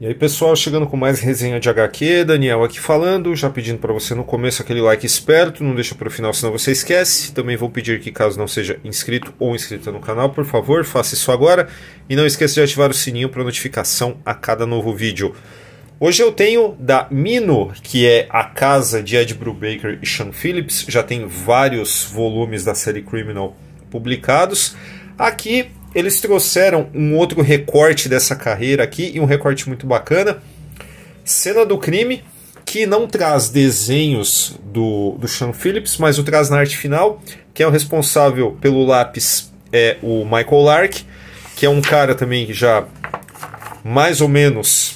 E aí, pessoal, chegando com mais resenha de HQ, Daniel aqui falando, já pedindo para você no começo aquele like esperto, não deixa para o final, senão você esquece. Também vou pedir que caso não seja inscrito ou inscrita no canal, por favor, faça isso agora e não esqueça de ativar o sininho para notificação a cada novo vídeo. Hoje eu tenho da Mino, que é a casa de Ed Brubaker e Sean Phillips, já tem vários volumes da série Criminal publicados. Aqui eles trouxeram um outro recorte dessa carreira aqui, e um recorte muito bacana. Cena do crime, que não traz desenhos do, do Sean Phillips, mas o traz na arte final. Quem é o responsável pelo lápis é o Michael Lark, que é um cara também já mais ou menos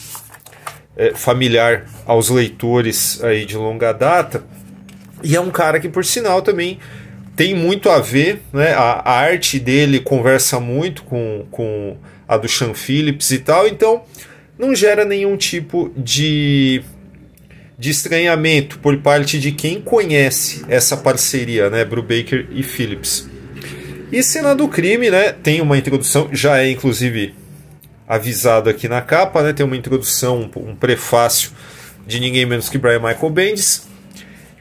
é, familiar aos leitores aí de longa data. E é um cara que, por sinal, também tem muito a ver, né? A, a, arte dele conversa muito com, com a do Sean Phillips e tal, então não gera nenhum tipo de, de estranhamento por parte de quem conhece essa parceria, né? Brubaker e Phillips. E cena do crime, né? Tem uma introdução, já é inclusive avisado aqui na capa, né? Tem uma introdução, um, um prefácio de ninguém menos que Brian Michael Bendis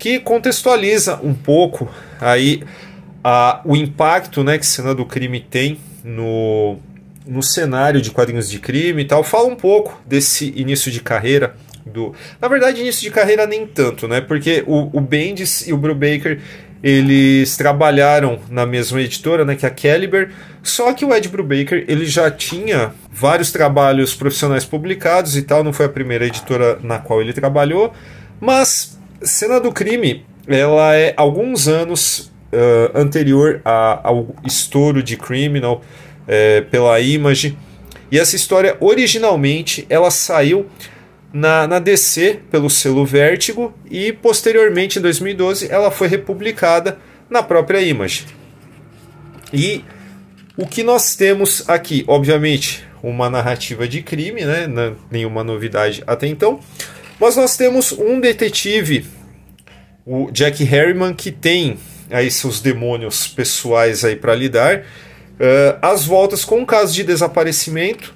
que contextualiza um pouco aí a, o impacto né, que Cena do Crime tem no, no cenário de quadrinhos de crime e tal. Fala um pouco desse início de carreira. do Na verdade, início de carreira nem tanto, né? Porque o, o Bendis e o Brubaker eles trabalharam na mesma editora, né, que é a Caliber, só que o Ed Brubaker ele já tinha vários trabalhos profissionais publicados e tal, não foi a primeira editora na qual ele trabalhou, mas Cena do crime, ela é alguns anos uh, anterior a, ao estouro de Criminal é, pela Image. E essa história, originalmente, ela saiu na, na DC pelo selo Vertigo e, posteriormente, em 2012, ela foi republicada na própria Image. E o que nós temos aqui, obviamente, uma narrativa de crime, né? Nenhuma novidade até então. Mas nós temos um detetive, o Jack Harriman, que tem aí seus demônios pessoais aí para lidar, uh, voltas com o caso de desaparecimento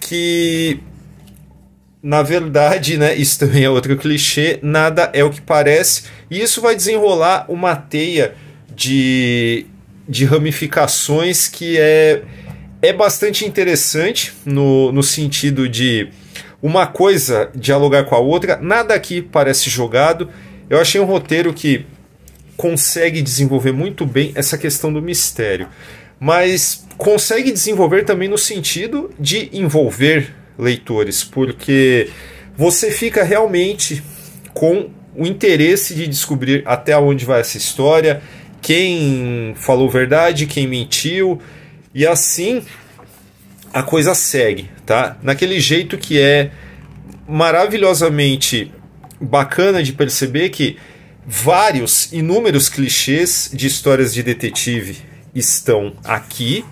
que na verdade, né, isso também é outro clichê, nada é o que parece, e isso vai desenrolar uma teia de, de ramificações que é, é bastante interessante no, no sentido de uma coisa dialogar com a outra, nada aqui parece jogado. Eu achei um roteiro que consegue desenvolver muito bem essa questão do mistério, mas consegue desenvolver também no sentido de envolver leitores, porque você fica realmente com o interesse de descobrir até onde vai essa história, quem falou verdade, quem mentiu, e assim a coisa segue, tá? Naquele jeito que é maravilhosamente bacana de perceber que vários, inúmeros clichês de histórias de detetive estão aqui,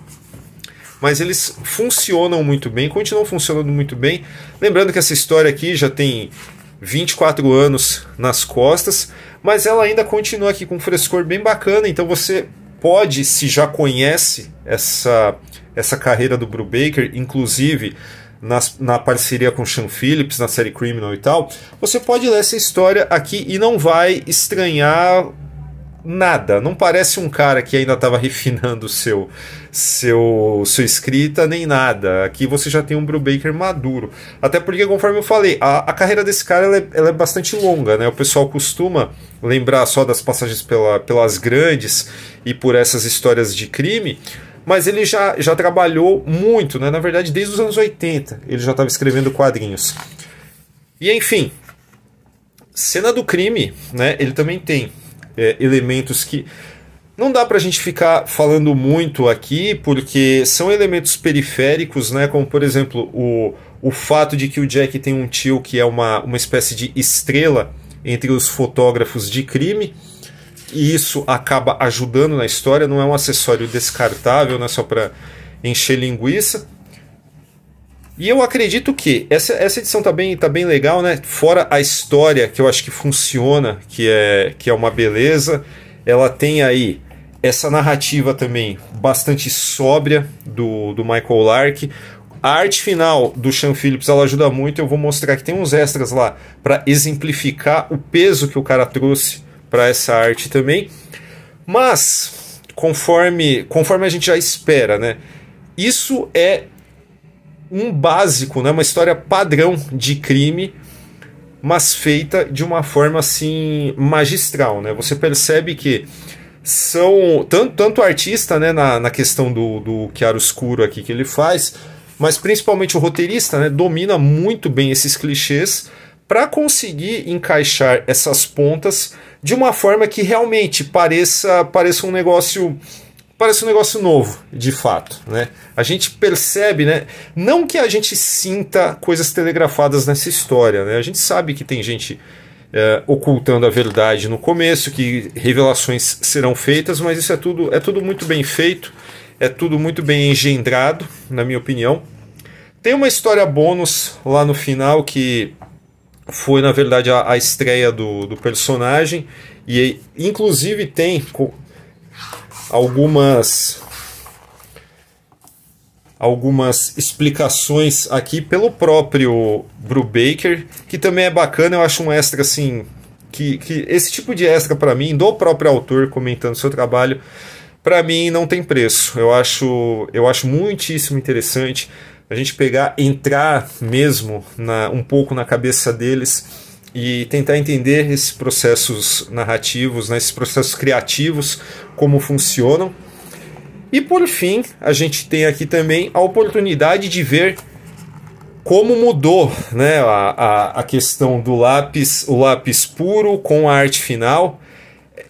mas eles funcionam muito bem, continuam funcionando muito bem. Lembrando que essa história aqui já tem 24 anos nas costas, mas ela ainda continua aqui com um frescor bem bacana, então você pode, se já conhece essa essa carreira do Brubaker, inclusive nas, na parceria com Sean Phillips, na série Criminal e tal, você pode ler essa história aqui e não vai estranhar nada. Não parece um cara que ainda estava refinando seu, seu, sua escrita, nem nada. Aqui você já tem um Brubaker maduro. Até porque, conforme eu falei, a, a carreira desse cara ela é, ela é, bastante longa, né? O pessoal costuma lembrar só das passagens pela, pelas grandes e por essas histórias de crime mas ele já, já trabalhou muito, né? na verdade, desde os anos 80 ele já estava escrevendo quadrinhos. E enfim, cena do crime, né? ele também tem é, elementos que. Não dá para a gente ficar falando muito aqui, porque são elementos periféricos, né? Como por exemplo o, o fato de que o Jack tem um tio que é uma, uma espécie de estrela entre os fotógrafos de crime e isso acaba ajudando na história, não é um acessório descartável, não é só para encher linguiça. E eu acredito que essa, essa edição tá bem, tá bem legal, né? Fora a história que eu acho que funciona, que é, que é uma beleza, ela tem aí essa narrativa também bastante sóbria do, do Michael Lark. A arte final do Sean Phillips ela ajuda muito. Eu vou mostrar que tem uns extras lá para exemplificar o peso que o cara trouxe para essa arte também. Mas, conforme, conforme a gente já espera, né? Isso é um básico, né? uma história padrão de crime, mas feita de uma forma assim magistral. Né? Você percebe que são tanto, tanto o artista né, na, na questão do, do chiaroscuro aqui que ele faz, mas principalmente o roteirista né, domina muito bem esses clichês para conseguir encaixar essas pontas de uma forma que realmente pareça, pareça um negócio parece um negócio novo, de fato. Né? A gente percebe, né? não que a gente sinta coisas telegrafadas nessa história, né? a gente sabe que tem gente é, ocultando a verdade no começo, que revelações serão feitas, mas isso é tudo, é tudo muito bem feito, é tudo muito bem engendrado, na minha opinião. Tem uma história bônus lá no final que foi na verdade a, a estreia do, do, personagem e inclusive tem algumas algumas explicações aqui pelo próprio Brubaker que também é bacana eu acho um extra assim que, que esse tipo de extra para mim do próprio autor comentando seu trabalho para mim não tem preço eu acho eu acho muitíssimo interessante a gente pegar, entrar mesmo na, um pouco na cabeça deles e tentar entender esses processos narrativos, né, esses processos criativos, como funcionam. E por fim, a gente tem aqui também a oportunidade de ver como mudou né, a, a, a questão do lápis, o lápis puro com a arte final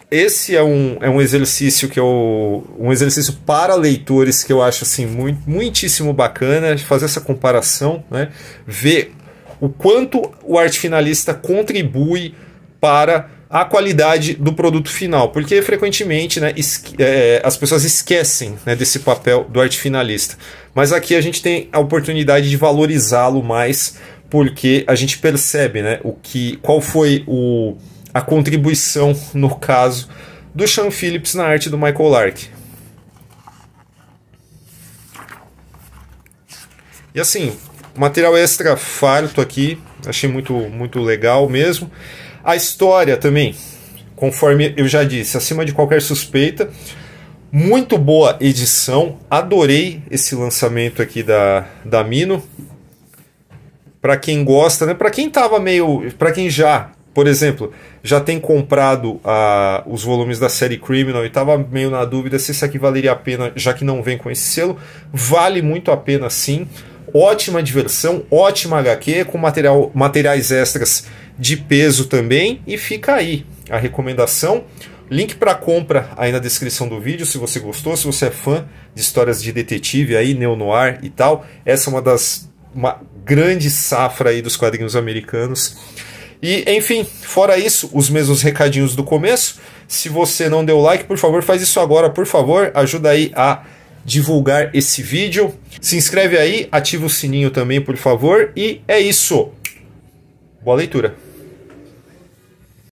esse é um, é um exercício que eu. um exercício para leitores que eu acho assim muito, muitíssimo bacana, fazer essa comparação, né? Ver o quanto o arte finalista contribui para a qualidade do produto final, porque frequentemente né, é, as pessoas esquecem né, desse papel do arte finalista. Mas aqui a gente tem a oportunidade de valorizá-lo mais, porque a gente percebe né, o que, qual foi o, a contribuição, no caso, do Sean Phillips na arte do Michael Lark. E assim, material extra farto aqui, achei muito, muito legal mesmo. A história também, conforme eu já disse, acima de qualquer suspeita. Muito boa edição, adorei esse lançamento aqui da, da Mino. Para quem gosta, né? Para quem tava meio, para quem já por exemplo, já tem comprado uh, os volumes da série Criminal e estava meio na dúvida se isso aqui valeria a pena, já que não vem com esse selo. Vale muito a pena sim. Ótima diversão, ótima HQ, com material, materiais extras de peso também. E fica aí a recomendação. Link para compra aí na descrição do vídeo, se você gostou, se você é fã de histórias de detetive aí, neo-noir e tal. Essa é uma das uma grande safra aí dos quadrinhos americanos e, enfim, fora isso, os mesmos recadinhos do começo. Se você não deu like, por favor, faz isso agora, por favor. Ajuda aí a divulgar esse vídeo. Se inscreve aí, ativa o sininho também, por favor. E é isso. Boa leitura.